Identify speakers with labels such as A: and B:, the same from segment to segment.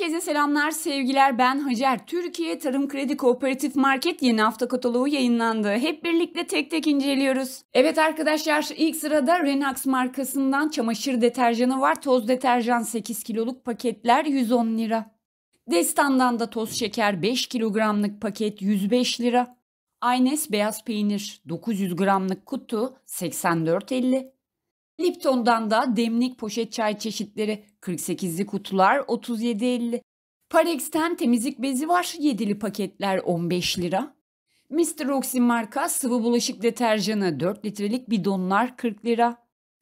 A: Herkese selamlar, sevgiler. Ben Hacer. Türkiye Tarım Kredi Kooperatif Market yeni hafta kataloğu yayınlandı. Hep birlikte tek tek inceliyoruz. Evet arkadaşlar, ilk sırada Renax markasından çamaşır deterjanı var. Toz deterjan 8 kiloluk paketler 110 lira. Destan'dan da toz şeker 5 kilogramlık paket 105 lira. Aynes beyaz peynir 900 gramlık kutu 84.50. Lipton'dan da demlik poşet çay çeşitleri 48'li kutular 37.50. Parex'ten temizlik bezi var 7'li paketler 15 lira. Mr. Oxy marka sıvı bulaşık deterjanı 4 litrelik bidonlar 40 lira.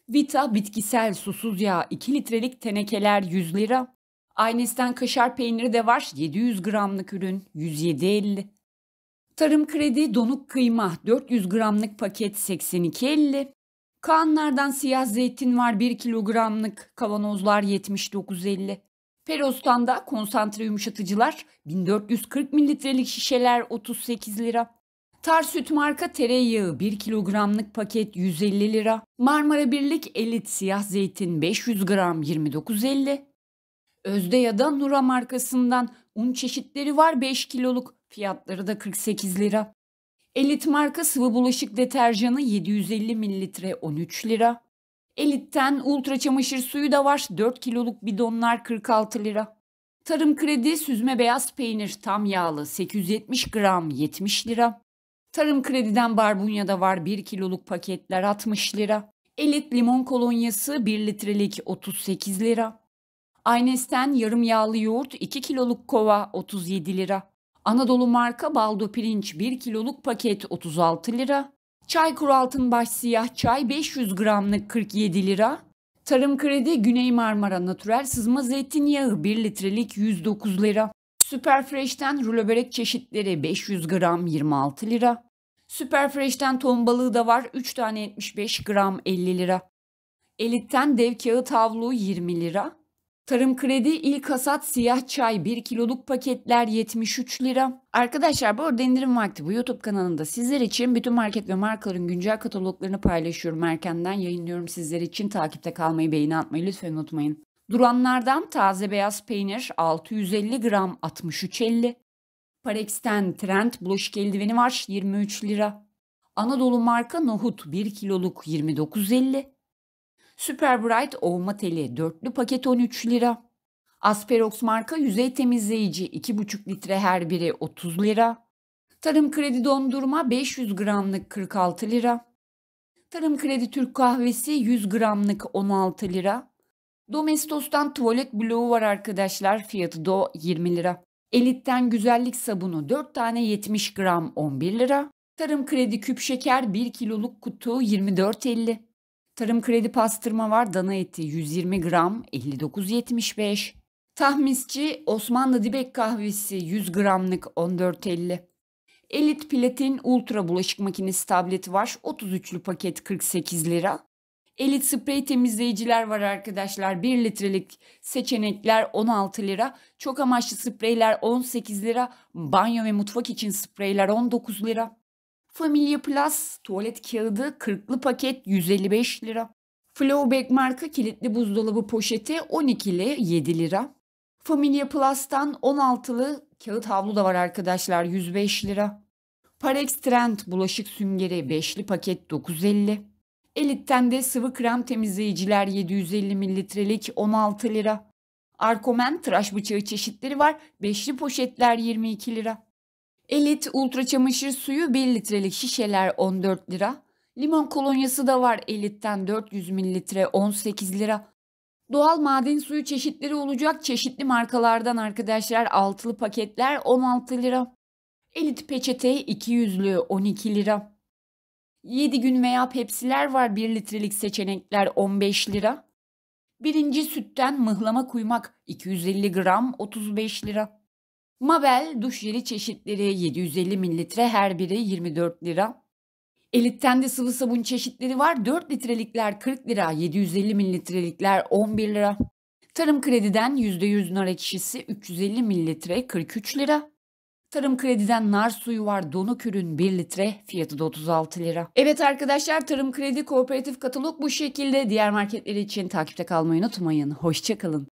A: Vita bitkisel susuz yağ 2 litrelik tenekeler 100 lira. Aynesten kaşar peyniri de var 700 gramlık ürün 107.50. Tarım kredi donuk kıyma 400 gramlık paket 82.50. Kaanlardan siyah zeytin var 1 kilogramlık kavanozlar 79.50. Peros'tan da konsantre yumuşatıcılar 1440 mililitrelik şişeler 38 lira. Tar süt marka tereyağı 1 kilogramlık paket 150 lira. Marmara Birlik elit siyah zeytin 500 gram 29.50. Özde ya da Nura markasından un çeşitleri var 5 kiloluk fiyatları da 48 lira. Elit marka sıvı bulaşık deterjanı 750 mililitre 13 lira. Elit'ten ultra çamaşır suyu da var 4 kiloluk bidonlar 46 lira. Tarım kredi süzme beyaz peynir tam yağlı 870 gram 70 lira. Tarım krediden barbunya da var 1 kiloluk paketler 60 lira. Elit limon kolonyası 1 litrelik 38 lira. Aynes'ten yarım yağlı yoğurt 2 kiloluk kova 37 lira. Anadolu marka baldo pirinç 1 kiloluk paket 36 lira. Çaykur Baş siyah çay 500 gramlık 47 lira. Tarım Kredi Güney Marmara Natürel Sızma Zeytinyağı 1 litrelik 109 lira. Süper Fresh'ten rulo börek çeşitleri 500 gram 26 lira. Süper Fresh'ten ton balığı da var 3 tane 75 gram 50 lira. Elit'ten dev kağıt havlu 20 lira. Tarım kredi ilk hasat siyah çay 1 kiloluk paketler 73 lira. Arkadaşlar bu arada indirim vakti bu YouTube kanalında sizler için bütün market ve markaların güncel kataloglarını paylaşıyorum. Erkenden yayınlıyorum sizler için. Takipte kalmayı, beğeni atmayı lütfen unutmayın. Duranlardan taze beyaz peynir 650 gram 63.50. Parex'ten Trend bulaşık eldiveni var 23 lira. Anadolu marka nohut 1 kiloluk 29.50. Super Bright ovma teli dörtlü paket 13 lira. Asperox marka yüzey temizleyici 2,5 litre her biri 30 lira. Tarım kredi dondurma 500 gramlık 46 lira. Tarım kredi Türk kahvesi 100 gramlık 16 lira. Domestos'tan tuvalet bloğu var arkadaşlar. Fiyatı da 20 lira. Elit'ten güzellik sabunu 4 tane 70 gram 11 lira. Tarım kredi küp şeker 1 kiloluk kutu 24.50. Tarım kredi pastırma var. Dana eti 120 gram 59.75. Tahmisçi Osmanlı Dibek kahvesi 100 gramlık 14.50. Elit Platin Ultra bulaşık makinesi tableti var. 33'lü paket 48 lira. Elit sprey temizleyiciler var arkadaşlar. 1 litrelik seçenekler 16 lira. Çok amaçlı spreyler 18 lira. Banyo ve mutfak için spreyler 19 lira. Familia Plus tuvalet kağıdı 40'lı paket 155 lira. Flowback marka kilitli buzdolabı poşeti 12'li 7 lira. Familia Plus'tan 16'lı kağıt havlu da var arkadaşlar 105 lira. Parex Trend bulaşık süngeri 5'li paket 950. Elit'ten de sıvı krem temizleyiciler 750 mililitrelik 16 lira. Arkomen tıraş bıçağı çeşitleri var. Beşli poşetler 22 lira. Elit ultra çamaşır suyu 1 litrelik şişeler 14 lira. Limon kolonyası da var elitten 400 mililitre 18 lira. Doğal maden suyu çeşitleri olacak çeşitli markalardan arkadaşlar altılı paketler 16 lira. Elit peçete 200'lü 12 lira. 7 gün veya pepsiler var 1 litrelik seçenekler 15 lira. Birinci sütten mıhlama kuymak 250 gram 35 lira. Mabel duş jeli çeşitleri 750 mililitre her biri 24 lira. Elitten de sıvı sabun çeşitleri var. 4 litrelikler 40 lira, 750 mililitrelikler 11 lira. Tarım Kredi'den %100 nar ekşisi 350 mililitre 43 lira. Tarım Kredi'den nar suyu var. Donuk ürün 1 litre. Fiyatı da 36 lira. Evet arkadaşlar Tarım Kredi Kooperatif Katalog bu şekilde. Diğer marketleri için takipte kalmayı unutmayın. Hoşçakalın.